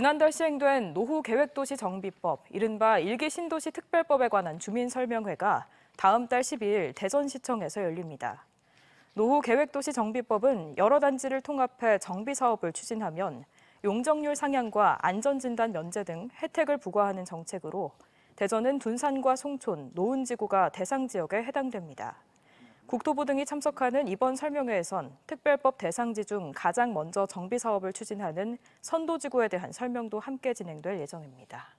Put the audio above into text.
지난달 시행된 노후 계획도시 정비법, 이른바 일기 신도시 특별법에 관한 주민 설명회가 다음 달 12일 대전시청에서 열립니다. 노후 계획도시 정비법은 여러 단지를 통합해 정비 사업을 추진하면 용적률 상향과 안전진단 면제 등 혜택을 부과하는 정책으로 대전은 둔산과 송촌, 노은지구가 대상 지역에 해당됩니다. 국토부 등이 참석하는 이번 설명회에선 특별법 대상지 중 가장 먼저 정비 사업을 추진하는 선도지구에 대한 설명도 함께 진행될 예정입니다.